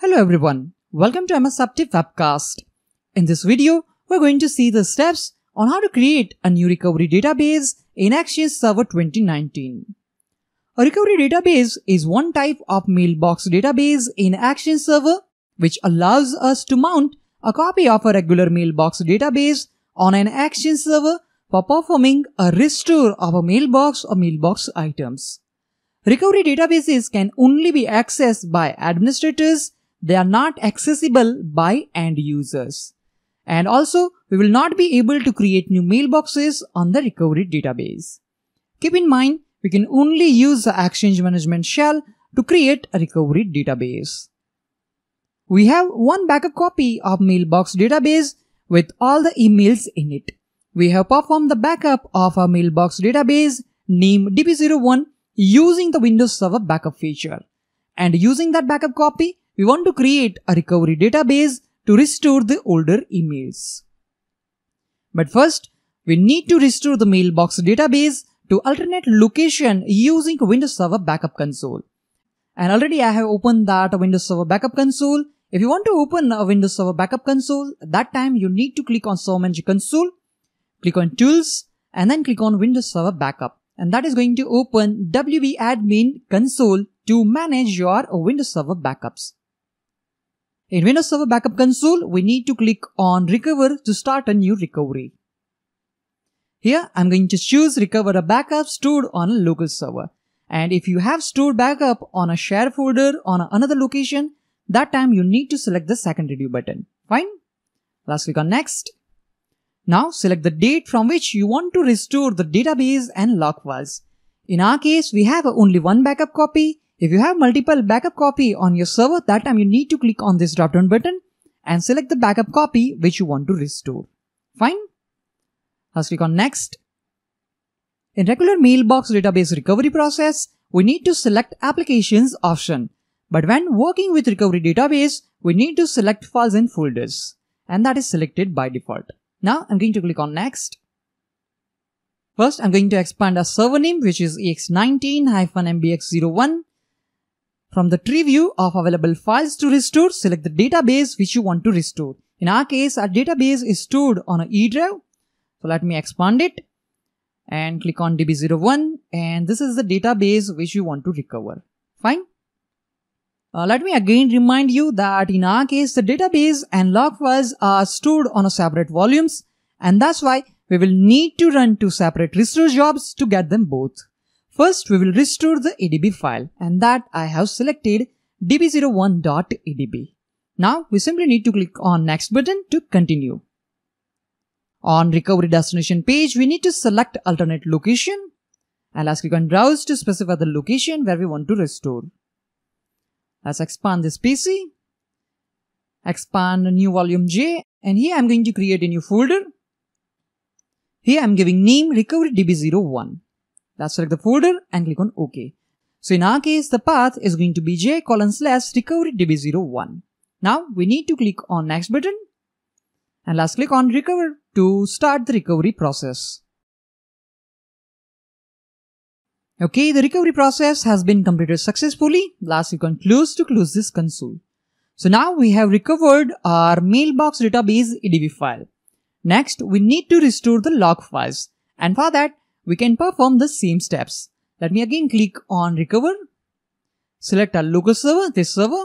Hello everyone, welcome to MS webcast. In this video, we're going to see the steps on how to create a new recovery database in Exchange Server 2019. A recovery database is one type of mailbox database in Exchange Server which allows us to mount a copy of a regular mailbox database on an Exchange Server for performing a restore of a mailbox or mailbox items. Recovery databases can only be accessed by administrators they are not accessible by end users. And also, we will not be able to create new mailboxes on the recovery database. Keep in mind, we can only use the Exchange Management Shell to create a recovery database. We have one backup copy of mailbox database with all the emails in it. We have performed the backup of our mailbox database named db one using the Windows Server backup feature. And using that backup copy, we want to create a recovery database to restore the older emails. But first, we need to restore the mailbox database to alternate location using Windows Server Backup Console. And already I have opened that Windows Server Backup Console. If you want to open a Windows Server Backup Console, that time you need to click on Server Manager Console, click on Tools, and then click on Windows Server Backup. And that is going to open WBAdmin Admin Console to manage your Windows Server backups. In Windows Server Backup Console, we need to click on Recover to start a new recovery. Here, I'm going to choose Recover a backup stored on a local server. And if you have stored backup on a share folder on another location, that time you need to select the second redo button. Fine? Last click on Next. Now select the date from which you want to restore the database and log files. In our case, we have only one backup copy if you have multiple backup copy on your server, that time you need to click on this drop down button and select the backup copy which you want to restore. Fine. Let's click on next. In regular mailbox database recovery process, we need to select applications option. But when working with recovery database, we need to select files and folders. And that is selected by default. Now I'm going to click on next. First, I'm going to expand our server name, which is ex19-mbx01 from the tree view of available files to restore, select the database which you want to restore. In our case, our database is stored on an E drive. So let me expand it and click on DB01 and this is the database which you want to recover. Fine. Uh, let me again remind you that in our case, the database and log files are stored on a separate volumes and that's why we will need to run two separate restore jobs to get them both. First, we will restore the ADB file and that I have selected db01.edb. Now, we simply need to click on next button to continue. On recovery destination page, we need to select alternate location. And let's click on browse to specify the location where we want to restore. Let's expand this PC. Expand new volume J and here I'm going to create a new folder. Here I'm giving name recovery db01. Now select the folder and click on OK. So in our case, the path is going to be j colon slash recovery db01. Now we need to click on next button and last click on recover to start the recovery process. Okay, the recovery process has been completed successfully. Last click on close to close this console. So now we have recovered our mailbox database EDB file. Next, we need to restore the log files. And for that, we can perform the same steps. Let me again click on recover. Select our local server, this server.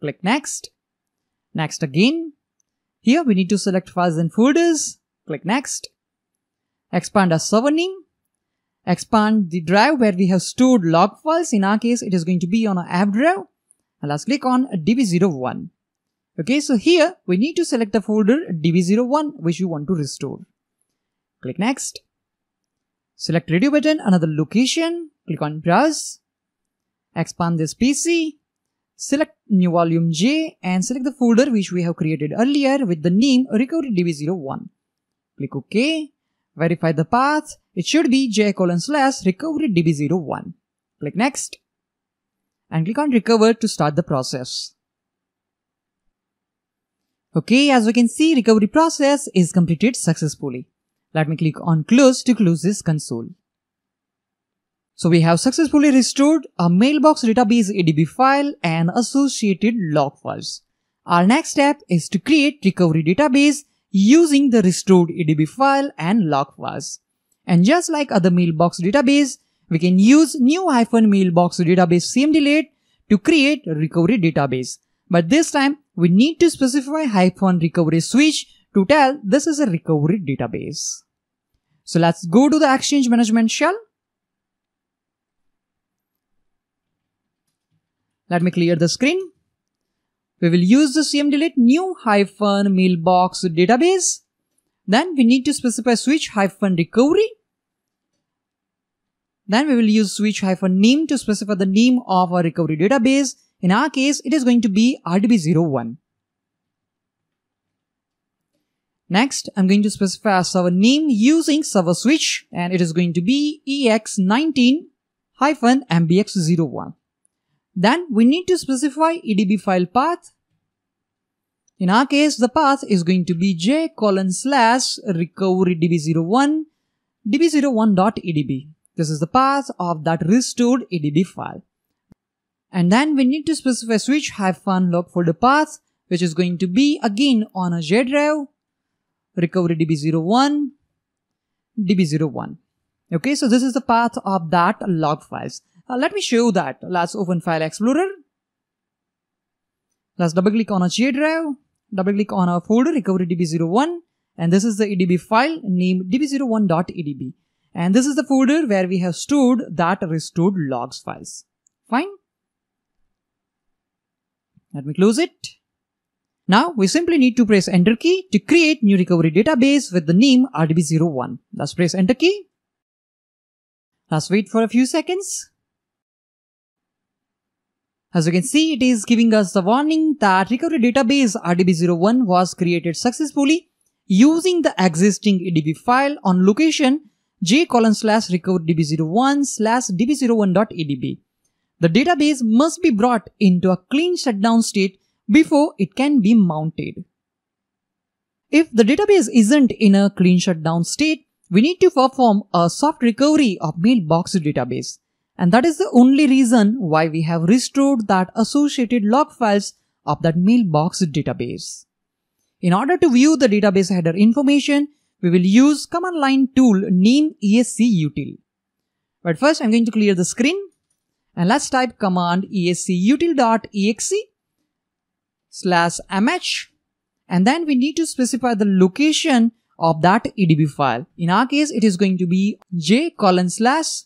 Click next. Next again. Here we need to select files and folders. Click next. Expand our server name. Expand the drive where we have stored log files. In our case, it is going to be on our app drive. And let's click on DB01. Okay, so here we need to select the folder DB01 which you want to restore. Click next. Select radio button, another location, click on browse, expand this PC, select new volume J and select the folder which we have created earlier with the name db one Click OK, verify the path, it should be j colon slash db one Click next and click on recover to start the process. Okay, as we can see recovery process is completed successfully. Let me click on close to close this console. So we have successfully restored a mailbox database ADB file and associated log files. Our next step is to create recovery database using the restored ADB file and log files. And just like other mailbox database, we can use new hyphen mailbox database cmdlate to create recovery database. But this time we need to specify hyphen recovery switch to tell this is a recovery database. So let's go to the exchange management shell. Let me clear the screen. We will use the cmdelete new hyphen mailbox database. Then we need to specify switch hyphen recovery. Then we will use switch hyphen name to specify the name of our recovery database. In our case, it is going to be RDB01. Next, I'm going to specify a server name using server switch and it is going to be ex19-mbx01. Then we need to specify edb file path. In our case, the path is going to be j colon slash recovery db01 db01.edb. This is the path of that restored edb file. And then we need to specify switch hyphen log folder path, which is going to be again on a J drive recovery db01 db01 okay so this is the path of that log files uh, let me show that let's open file explorer let's double click on a drive double click on our folder recovery db01 and this is the edb file named db01.edb and this is the folder where we have stored that restored logs files fine let me close it now we simply need to press enter key to create new recovery database with the name RDB01. Let's press enter key. Let's wait for a few seconds. As you can see, it is giving us the warning that recovery database RDB01 was created successfully using the existing EDB file on location j colon slash recoverdb db01 slash db01.edb. The database must be brought into a clean shutdown state before it can be mounted. If the database isn't in a clean shutdown state, we need to perform a soft recovery of mailbox database. And that is the only reason why we have restored that associated log files of that mailbox database. In order to view the database header information, we will use command line tool name escutil. But first I'm going to clear the screen and let's type command escutil.exe slash mh and then we need to specify the location of that edb file. In our case, it is going to be j colon slash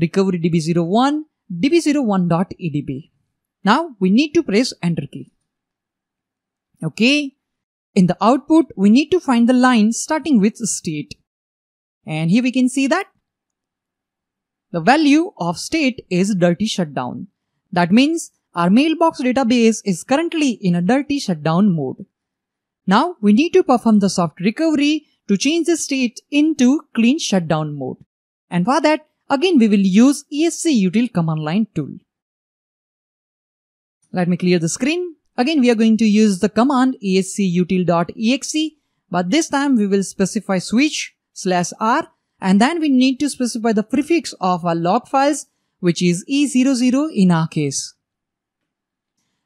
recovery db01 db01.edb. Now we need to press enter key. Okay. In the output, we need to find the line starting with state. And here we can see that the value of state is dirty shutdown. That means our mailbox database is currently in a dirty shutdown mode. Now we need to perform the soft recovery to change the state into clean shutdown mode. And for that, again we will use escutil command line tool. Let me clear the screen. Again we are going to use the command escutil.exe but this time we will specify switch slash r and then we need to specify the prefix of our log files which is E00 in our case.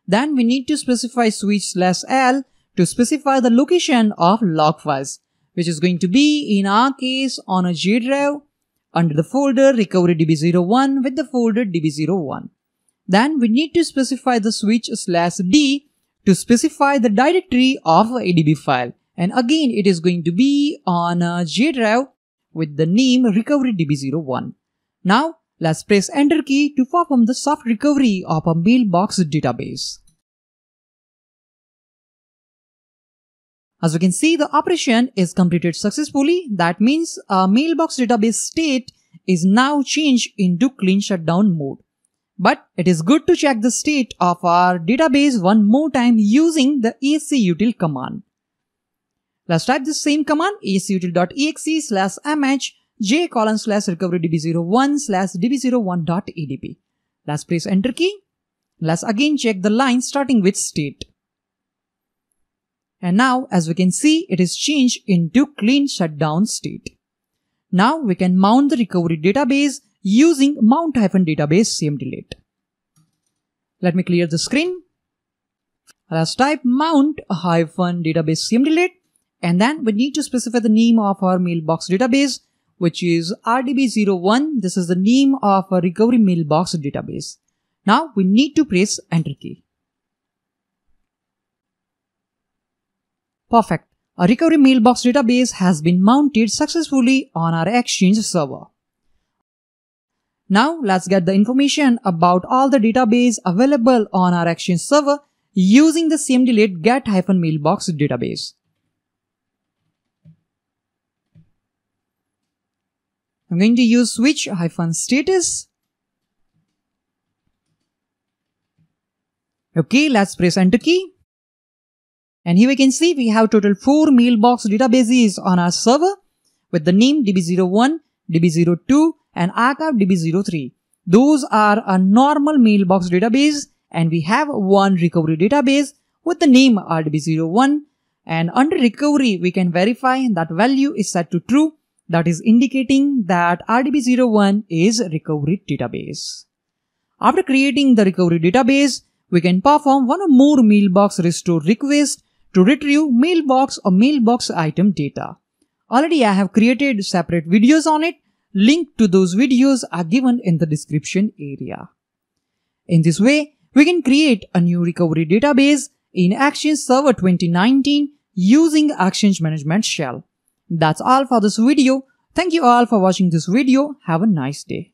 Then we need to specify switch slash L to specify the location of log files, which is going to be in our case on a G drive under the folder recovery db01 with the folder db01. Then we need to specify the switch slash D to specify the directory of a file. And again, it is going to be on a G drive with the name recovery db01. Now, Let's press enter key to perform the soft recovery of a mailbox database. As you can see, the operation is completed successfully. That means a mailbox database state is now changed into clean shutdown mode. But it is good to check the state of our database one more time using the acutil command. Let's type the same command acutil.exe slash mh j colon slash recovery db01 slash db01.adp. Let's press enter key. Let's again check the line starting with state. And now as we can see it is changed into clean shutdown state. Now we can mount the recovery database using mount-database delete. Let me clear the screen. Let's type mount-database delete, and then we need to specify the name of our mailbox database which is RDB01. This is the name of a recovery mailbox database. Now we need to press enter key. Perfect. A recovery mailbox database has been mounted successfully on our Exchange server. Now let's get the information about all the database available on our Exchange server using the cmdlet get-mailbox database. I'm going to use switch hyphen status. Okay, let's press enter key. And here we can see we have total 4 mailbox databases on our server with the name DB01, DB02 and archive DB03. Those are a normal mailbox database and we have one recovery database with the name RDB01 and under recovery we can verify that value is set to true that is indicating that RDB01 is recovery database. After creating the recovery database, we can perform one or more mailbox restore requests to retrieve mailbox or mailbox item data. Already I have created separate videos on it. Link to those videos are given in the description area. In this way, we can create a new recovery database in Exchange Server 2019 using Actions Management Shell. That's all for this video. Thank you all for watching this video. Have a nice day.